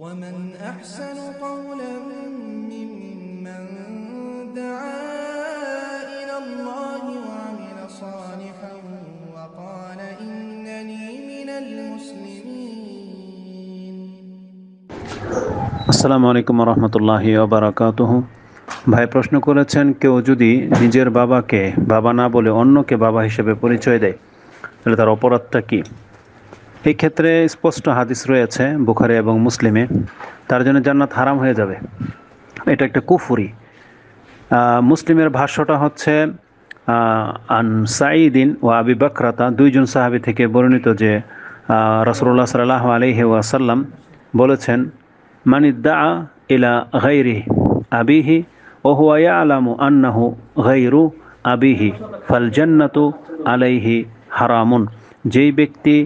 ومن أحسن قولا ممن دعا إلى الله وعمل صالحا وقال إنني من المسلمين السلام عليكم ورحمة الله وبركاته ভাই প্রশ্ন করেছেন কেউ যদি নিজের বাবাকে বাবা না বলে অন্যকে বাবা হিসেবে পরিচয় দেয় তাহলে তার অপরাধটা কী এই ক্ষেত্রে স্পষ্ট হাদিস রয়েছে বুখারে এবং মুসলিমে তার জন্য জান্নাত হারাম হয়ে যাবে এটা একটা কুফুরি মুসলিমের ভাষ্যটা হচ্ছে আন সাঈদিন ও আবি বাকরাতা দুইজন সাহাবি থেকে বর্ণিত যে রসরুল্লা সাল আলহি ওয়াসাল্লাম বলেছেন দা ইলা গৈরি আবিহি ও হুয়া আলামু আন্নাহু গৈরু আবিহি ফাল জন্নাতু আলাইহি হারামুন যেই ব্যক্তি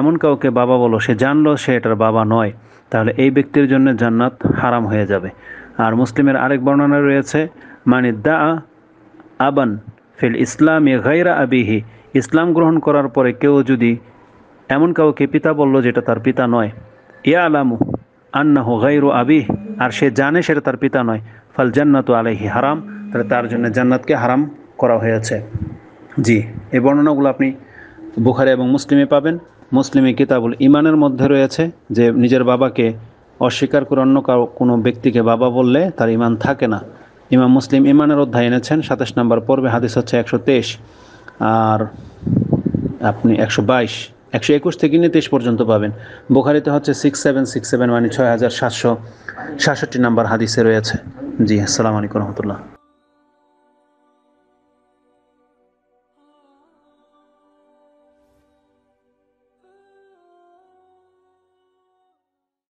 এমন কাউকে বাবা বলো সে জানলো সে এটার বাবা নয় তাহলে এই ব্যক্তির জন্য জান্নাত হারাম হয়ে যাবে আর মুসলিমের আরেক বর্ণনা রয়েছে মানে দা আবান ফিল ইসলাম এ গাইরা আবিহি ইসলাম গ্রহণ করার পরে কেউ যদি এমন কাউকে পিতা বলল যেটা তার পিতা নয় ইয়া আলামু আন্নাহু গাইরু আবিহ আর সে জানে সেটা তার পিতা নয় ফাল জান্নাত আলাইহি হারাম তাহলে তার জন্য জান্নাতকে হারাম করা হয়েছে জি এই বর্ণনাগুলো আপনি বুখারে এবং মুসলিমে পাবেন মুসলিমী কিতাবুল ইমানের মধ্যে রয়েছে যে নিজের বাবাকে অস্বীকার করে অন্য কারো কোনো ব্যক্তিকে বাবা বললে তার ইমান থাকে না ইমাম মুসলিম ইমানের অধ্যায় এনেছেন সাতাশ নম্বর পর্বে হাদিস হচ্ছে একশো তেইশ আর আপনি একশো বাইশ একশো একুশ থেকে নিয়ে তেইশ পর্যন্ত পাবেন বোখারিতে হচ্ছে সিক্স সেভেন সিক্স সেভেন মানে ছয় হাজার সাতশো সাতষট্টি নম্বর হাদিসে রয়েছে জি আসসালামু আলাইকুম রহমতুল্লাহ